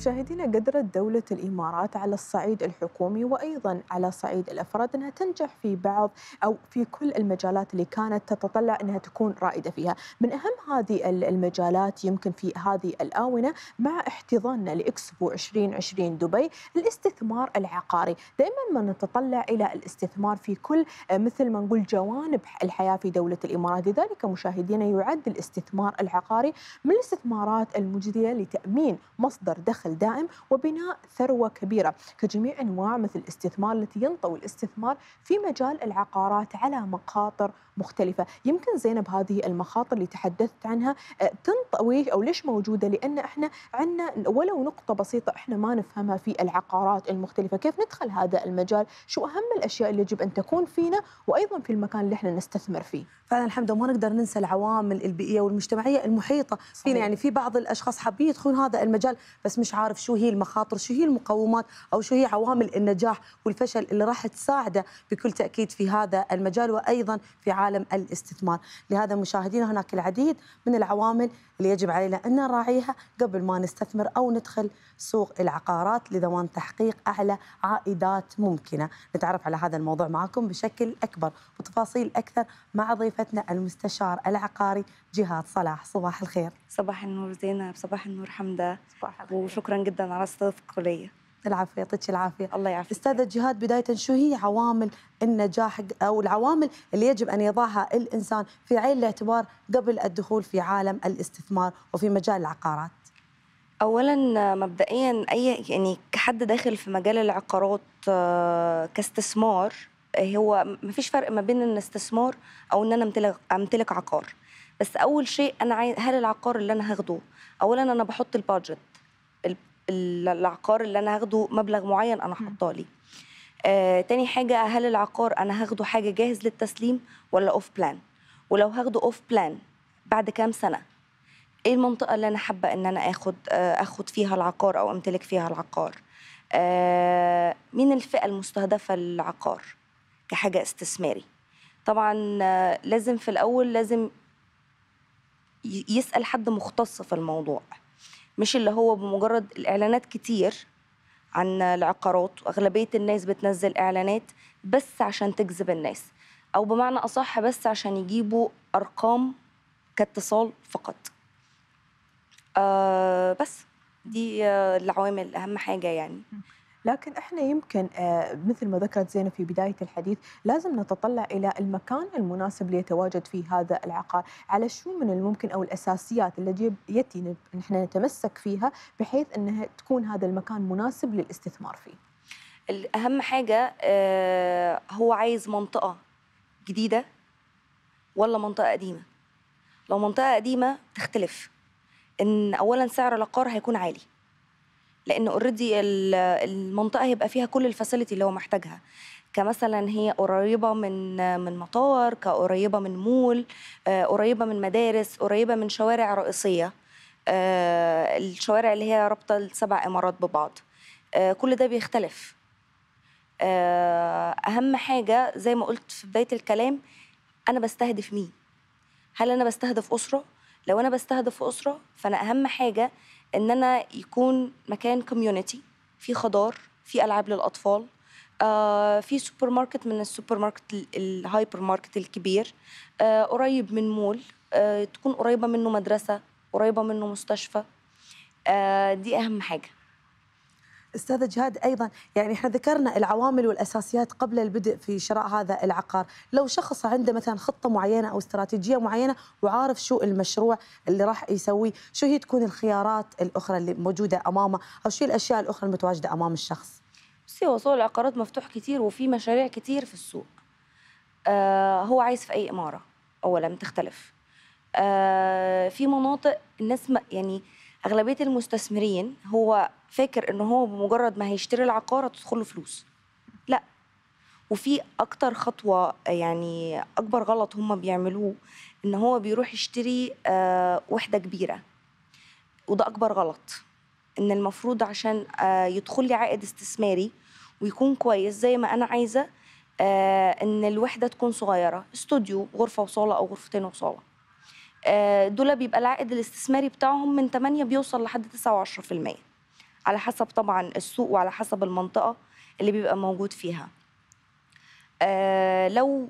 مشاهدينا قدرت دولة الإمارات على الصعيد الحكومي وأيضا على صعيد الأفراد أنها تنجح في بعض أو في كل المجالات اللي كانت تتطلع أنها تكون رائدة فيها من أهم هذه المجالات يمكن في هذه الآونة مع احتضاننا لإكسبو 2020 دبي الاستثمار العقاري دائما ما نتطلع إلى الاستثمار في كل آه، مثل ما نقول جوانب الحياة في دولة الإمارات لذلك مشاهدينا يعد الاستثمار العقاري من الاستثمارات المجدية لتأمين مصدر دخل بشكل دائم وبناء ثروة كبيرة كجميع أنواع مثل الاستثمار التي ينطوي الاستثمار في مجال العقارات على مخاطر مختلفة يمكن زينب هذه المخاطر اللي تحدثت عنها آه، تنطوي أو ليش موجودة لأن إحنا عندنا ولو نقطة بسيطة إحنا ما نفهمها في العقارات المختلفة كيف ندخل هذا المجال شو أهم الأشياء اللي يجب أن تكون فينا وأيضا في المكان اللي إحنا نستثمر فيه فعلا الحمد ما نقدر ننسى العوامل البيئية والمجتمعية المحيطة فينا يعني في بعض الأشخاص حابين يدخلون هذا المجال بس مش عارف شو هي المخاطر شو هي المقومات أو شو هي عوامل النجاح والفشل اللي راح تساعده بكل تأكيد في هذا المجال وأيضا في عالم الاستثمار لهذا مشاهدينا هناك العديد من العوامل اللي يجب علينا أن نراعيها قبل ما نستثمر أو ندخل سوق العقارات لضمان تحقيق أعلى عائدات ممكنة نتعرف على هذا الموضوع معكم بشكل أكبر وتفاصيل أكثر مع ضيفتنا المستشار العقاري جهاد صلاح صباح الخير صباح النور زينب صباح النور حمدة صباح الخير. وشكرا جدا على استضافتك ليا العافيه يعطيك العافيه الله يعافيك استاذه جهاد بدايه شو هي عوامل النجاح او العوامل اللي يجب ان يضعها الانسان في عين الاعتبار قبل الدخول في عالم الاستثمار وفي مجال العقارات اولا مبدئيا اي يعني كحد داخل في مجال العقارات آه، كاستثمار هو ما فيش فرق ما بين الاستثمار او ان انا امتلك امتلك عقار بس اول شيء انا عايز هل العقار اللي انا هاخده اولا انا بحط البادجت العقار اللي انا هاخده مبلغ معين انا حاطاه لي آه، تاني حاجة هل العقار أنا هاخده حاجة جاهز للتسليم ولا أوف بلان؟ ولو هاخده أوف بلان بعد كام سنة؟ إيه المنطقة اللي أنا حابة إن أنا آخد آه، آخد فيها العقار أو أمتلك فيها العقار؟ آه، مين الفئة المستهدفة للعقار كحاجة استثماري؟ طبعا آه، لازم في الأول لازم يسال حد مختص في الموضوع مش اللي هو بمجرد الاعلانات كتير عن العقارات واغلبيه الناس بتنزل اعلانات بس عشان تجذب الناس او بمعنى اصح بس عشان يجيبوا ارقام كاتصال فقط آه بس دي آه، العوامل اهم حاجه يعني لكن احنا يمكن آه، مثل ما ذكرت زينب في بدايه الحديث لازم نتطلع الى المكان المناسب ليتواجد فيه هذا العقار على شو من الممكن او الاساسيات التي يتي نحن نتمسك فيها بحيث انها تكون هذا المكان مناسب للاستثمار فيه اهم حاجه آه، هو عايز منطقه جديده ولا منطقه قديمه لو منطقه قديمه تختلف ان اولا سعر العقار هيكون عالي لانه اوريدي المنطقه هيبقى فيها كل الفاسيلتي اللي هو محتاجها كمثلا هي قريبه من من مطار كقريبه من مول آه، قريبه من مدارس قريبه من شوارع رئيسيه آه، الشوارع اللي هي رابطه السبع امارات ببعض آه، كل ده بيختلف اهم حاجه زي ما قلت في بدايه الكلام انا بستهدف مين هل انا بستهدف اسره لو انا بستهدف اسره فانا اهم حاجه ان انا يكون مكان كوميونتي في خضار في العاب للاطفال آه، في سوبر ماركت من السوبر ماركت الهايبر ماركت الكبير آه، قريب من مول آه، تكون قريبه منه مدرسه قريبه منه مستشفى دي اهم حاجه استاذه جهاد ايضا يعني احنا ذكرنا العوامل والاساسيات قبل البدء في شراء هذا العقار، لو شخص عنده مثلا خطه معينه او استراتيجيه معينه وعارف شو المشروع اللي راح يسويه، شو هي تكون الخيارات الاخرى اللي موجوده امامه او شو الاشياء الاخرى المتواجده امام الشخص؟ بصي هو سوق العقارات مفتوح كثير وفي مشاريع كثير في السوق. آه هو عايز في اي اماره اولا تختلف. آه في مناطق الناس يعني اغلبيه المستثمرين هو فاكر ان هو بمجرد ما هيشتري العقاره تدخله فلوس لا وفي اكتر خطوه يعني اكبر غلط هم بيعملوه ان هو بيروح يشتري آه، وحده كبيره وده اكبر غلط ان المفروض عشان آه، يدخل لي عائد استثماري ويكون كويس زي ما انا عايزه آه، ان الوحده تكون صغيره استوديو غرفه وصاله او غرفتين وصاله آه، دول بيبقى العائد الاستثماري بتاعهم من 8 بيوصل لحد 9 و10% على حسب طبعا السوق وعلى حسب المنطقه اللي بيبقى موجود فيها آه، لو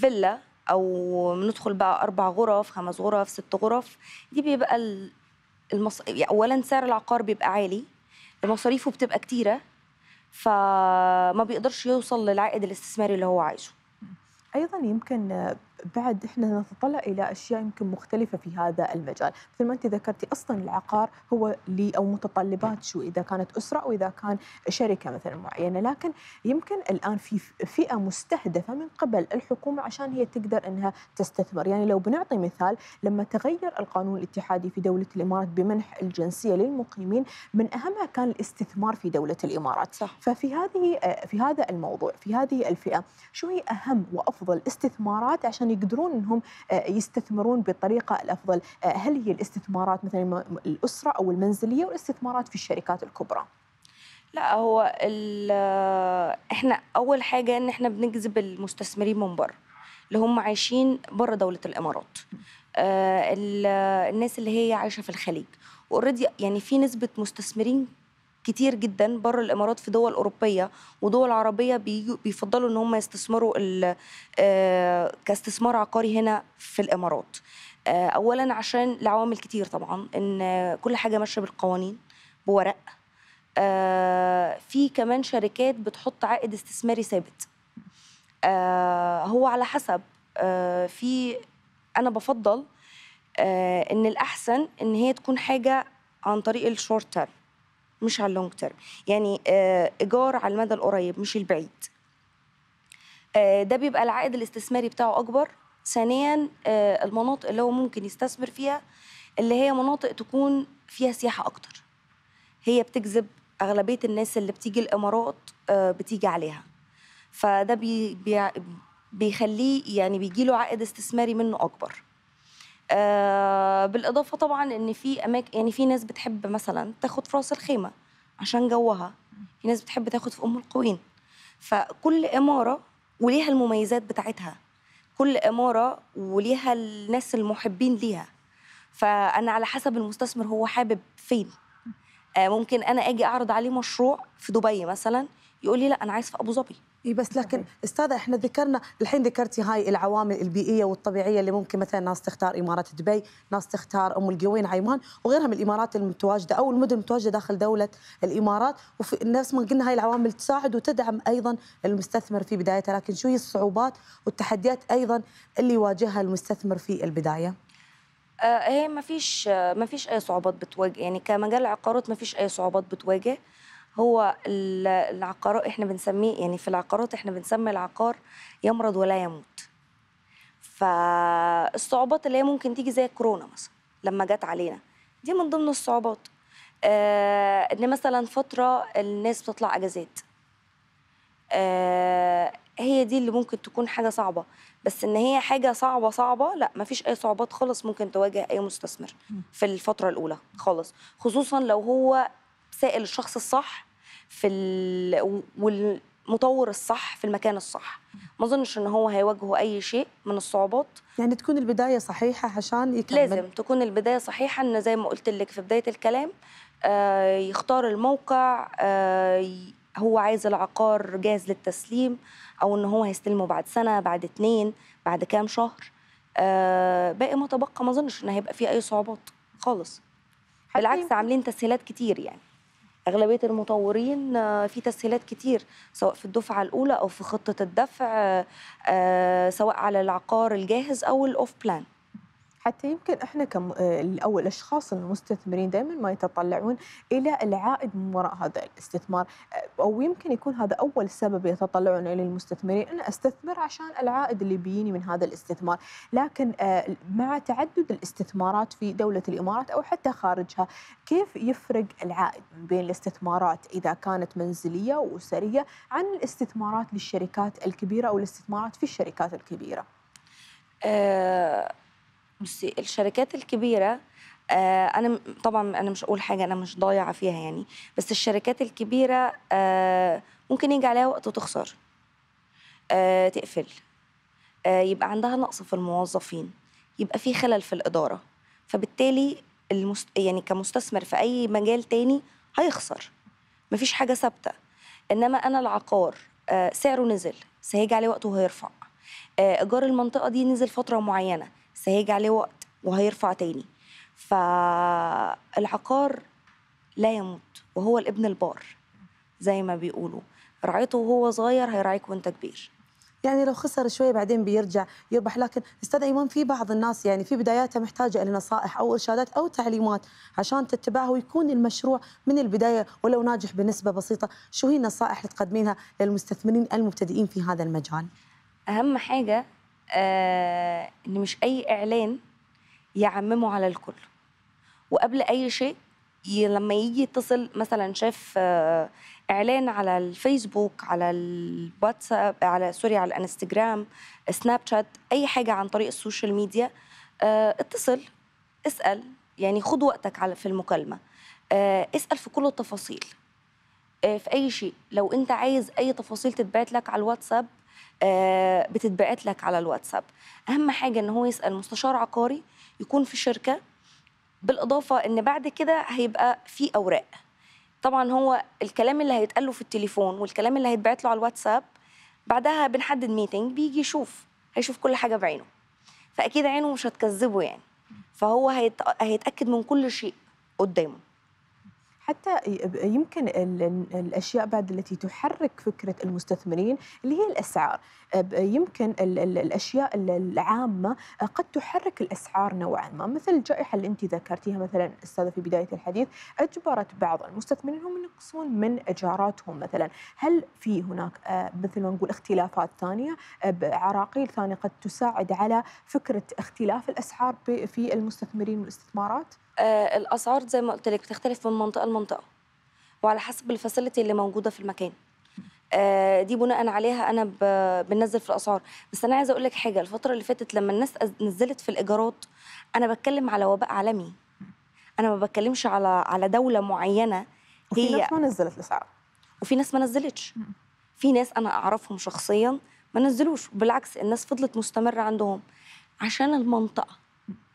فيلا او ندخل بقى اربع غرف خمس غرف ست غرف دي بيبقى المص... اولا سعر العقار بيبقى عالي مصاريفه بتبقى كتيره فما بيقدرش يوصل للعائد الاستثماري اللي هو عايزه ايضا يمكن بعد احنا نتطلع الى اشياء يمكن مختلفه في هذا المجال، مثل ما انت ذكرتي اصلا العقار هو لي او متطلبات شو اذا كانت اسره او اذا كان شركه مثلا معينه، لكن يمكن الان في فئه مستهدفه من قبل الحكومه عشان هي تقدر انها تستثمر، يعني لو بنعطي مثال لما تغير القانون الاتحادي في دوله الامارات بمنح الجنسيه للمقيمين من اهمها كان الاستثمار في دوله الامارات، صح. ففي هذه آه، في هذا الموضوع، في هذه الفئه، شو هي اهم وافضل استثمارات عشان يقدرون انهم آه، يستثمرون بالطريقه الافضل آه، هل هي الاستثمارات مثلا الاسره او المنزليه والاستثمارات في الشركات الكبرى لا هو احنا اول حاجه ان احنا بنجذب المستثمرين من بره اللي هم عايشين بره دوله الامارات آه، الناس اللي هي عايشه في الخليج اوريدي يعني في نسبه مستثمرين كتير جدا بره الامارات في دول اوروبيه ودول عربيه بيفضلوا ان هم يستثمروا آه، كاستثمار عقاري هنا في الامارات آه، اولا عشان لعوامل كتير طبعا ان كل حاجه ماشيه بالقوانين بورق آه، في كمان شركات بتحط عائد استثماري ثابت هو على حسب في انا بفضل ان الاحسن ان هي تكون حاجه عن طريق الشورت تيرم مش على اللونج تيرم يعني آه، ايجار على المدى القريب مش البعيد آه، ده بيبقى العائد الاستثماري بتاعه اكبر ثانيا آه، المناطق اللي هو ممكن يستثمر فيها اللي هي مناطق تكون فيها سياحه اكتر هي بتجذب اغلبيه الناس اللي بتيجي الامارات بتيجي عليها فده بي بيخليه يعني بيجيله عائد استثماري منه اكبر آه، بالاضافه طبعا ان في اماكن يعني في ناس بتحب مثلا تاخد في راس الخيمه عشان جوها في ناس بتحب تاخد في ام القوين فكل اماره وليها المميزات بتاعتها كل اماره وليها الناس المحبين ليها فانا على حسب المستثمر هو حابب فين آه، ممكن انا اجي اعرض عليه مشروع في دبي مثلا يقول لي لا انا عايز في ابو ظبي اي بس لكن صحيح. استاذه احنا ذكرنا الحين ذكرتي هاي العوامل البيئيه والطبيعيه اللي ممكن مثلا ناس تختار اماره دبي، ناس تختار ام القوين عيمان وغيرها من الامارات المتواجده او المدن المتواجده داخل دوله الامارات وفي نفس ما قلنا هاي العوامل تساعد وتدعم ايضا المستثمر في بدايته، لكن شو هي الصعوبات والتحديات ايضا اللي يواجهها المستثمر في البدايه؟ آه، هي ما فيش آه، ما فيش اي صعوبات بتواجه يعني كمجال العقارات ما فيش اي صعوبات بتواجه هو العقار احنا بنسميه يعني في العقارات احنا بنسمي العقار يمرض ولا يموت فالصعوبات اللي هي ممكن تيجي زي كورونا مثلا لما جت علينا دي من ضمن الصعوبات آه ان مثلا فتره الناس بتطلع اجازات آه هي دي اللي ممكن تكون حاجه صعبه بس ان هي حاجه صعبه صعبه لا مفيش اي صعوبات خالص ممكن تواجه اي مستثمر في الفتره الاولى خالص خصوصا لو هو سائل الشخص الصح في ال... والمطور الصح في المكان الصح ما اظنش ان هو هيواجهه اي شيء من الصعوبات يعني تكون البدايه صحيحه عشان يكمل لازم تكون البدايه صحيحه ان زي ما قلت لك في بدايه الكلام آه، يختار الموقع آه، هو عايز العقار جاهز للتسليم او ان هو هيستلمه بعد سنه بعد اتنين بعد كام شهر آه، باقي ما تبقى ما اظنش ان هيبقى فيه اي صعوبات خالص بالعكس عاملين تسهيلات كتير يعني اغلبيه المطورين آه، في تسهيلات كتير سواء في الدفعه الاولى او في خطه الدفع آه، آه، سواء على العقار الجاهز او الاوف بلان حتى يمكن احنا كم آه، او الاشخاص المستثمرين دائما ما يتطلعون الى العائد من وراء هذا الاستثمار آه، او يمكن يكون هذا اول سبب يتطلعون اليه المستثمرين انا استثمر عشان العائد اللي بيجيني من هذا الاستثمار، لكن آه، مع تعدد الاستثمارات في دوله الامارات او حتى خارجها، كيف يفرق العائد من بين الاستثمارات اذا كانت منزليه واسريه عن الاستثمارات للشركات الكبيره او الاستثمارات في الشركات الكبيره؟ أه بصي الشركات الكبيره آه، انا طبعا انا مش اقول حاجه انا مش ضايعه فيها يعني بس الشركات الكبيره آه، ممكن يجي عليها وقت وتخسر آه، تقفل يبقى عندها نقص في الموظفين يبقى في خلل في الاداره فبالتالي المست... يعني كمستثمر في اي مجال تاني هيخسر مفيش حاجه ثابته انما انا العقار سعره نزل سيجي عليه وقت وهيرفع ايجار المنطقه دي نزل فتره معينه بس هيجي عليه وقت وهيرفع تاني فالعقار لا يموت وهو الابن البار زي ما بيقولوا رعيته وهو صغير هيراعيك وانت كبير يعني لو خسر شوية بعدين بيرجع يربح لكن استاذ ايمن في بعض الناس يعني في بداياتها محتاجه إلى نصائح او ارشادات او تعليمات عشان تتبعها ويكون المشروع من البدايه ولو ناجح بنسبه بسيطه شو هي النصائح اللي تقدمينها للمستثمرين المبتدئين في هذا المجال اهم حاجه آه ان مش اي اعلان يعممه على الكل وقبل اي شيء لما يجي يتصل مثلا شاف آه اعلان على الفيسبوك على الواتساب على سوري على الانستجرام سناب شات اي حاجه عن طريق السوشيال ميديا آه اتصل اسال يعني خد وقتك على في المكالمه آه اسال في كل التفاصيل آه، في اي شيء لو انت عايز اي تفاصيل تتبعت لك على الواتساب آه، بتتبعت لك على الواتساب اهم حاجه ان هو يسال مستشار عقاري يكون في شركه بالاضافه ان بعد كده هيبقى في اوراق طبعا هو الكلام اللي هيتقال له في التليفون والكلام اللي هيتبعت له على الواتساب بعدها بنحدد ميتنج بيجي يشوف هيشوف كل حاجه بعينه فاكيد عينه مش هتكذبه يعني فهو هيتاكد من كل شيء قدامه حتى يمكن الاشياء بعد التي تحرك فكره المستثمرين اللي هي الاسعار يمكن الاشياء العامه قد تحرك الاسعار نوعا ما مثل الجائحه اللي انت ذكرتيها مثلا استاذه في بدايه الحديث اجبرت بعض المستثمرين هم ينقصون من ايجاراتهم مثلا هل في هناك مثل ما نقول اختلافات ثانيه عراقيل ثانيه قد تساعد على فكره اختلاف الاسعار في المستثمرين والاستثمارات؟ آه، الاسعار زي ما قلت لك بتختلف من منطقه لمنطقه وعلى حسب الفاسيلتي اللي موجوده في المكان آه، دي بناء عليها انا بنزل في الاسعار بس انا عايزه اقول لك حاجه الفتره اللي فاتت لما الناس نزلت في الايجارات انا بتكلم على وباء عالمي انا ما بتكلمش على على دوله معينه هي وفي ناس ما نزلت الاسعار وفي ناس ما نزلتش في ناس انا اعرفهم شخصيا ما نزلوش بالعكس الناس فضلت مستمره عندهم عشان المنطقه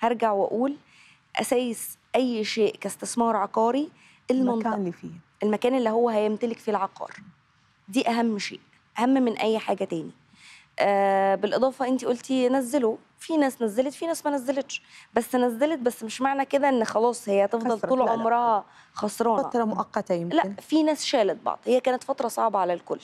هرجع واقول اسايس اي شيء كاستثمار عقاري المكان اللي فيه المكان اللي هو هيمتلك فيه العقار دي اهم شيء اهم من اي حاجه تاني آه بالاضافه انت قلتي نزلوا في ناس نزلت في ناس ما نزلتش بس نزلت بس مش معنى كده ان خلاص هي هتفضل طول لا عمرها خسرانه فتره مؤقته يمكن لا في ناس شالت بعض هي كانت فتره صعبه على الكل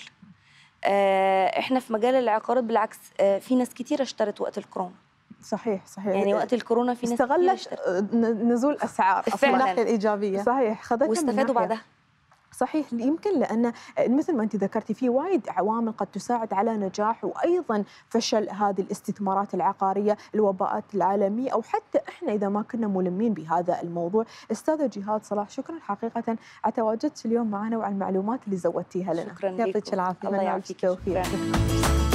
آه احنا في مجال العقارات بالعكس آه في ناس كتير اشترت وقت الكورونا صحيح صحيح يعني وقت الكورونا في ناس استغلت آه، نزول اسعار الناحيه الايجابيه صحيح خذتها واستفادوا بعدها صحيح يمكن لان آه، مثل ما انت ذكرتي في وايد عوامل قد تساعد على نجاح وايضا فشل هذه الاستثمارات العقاريه، الوباءات العالميه او حتى احنا اذا ما كنا ملمين بهذا الموضوع، استاذه جهاد صلاح شكرا حقيقه على تواجدك اليوم معنا وعلى المعلومات اللي زودتيها لنا. شكرا لك يعطيك العافيه الله نعم، يعافيك التوفيق.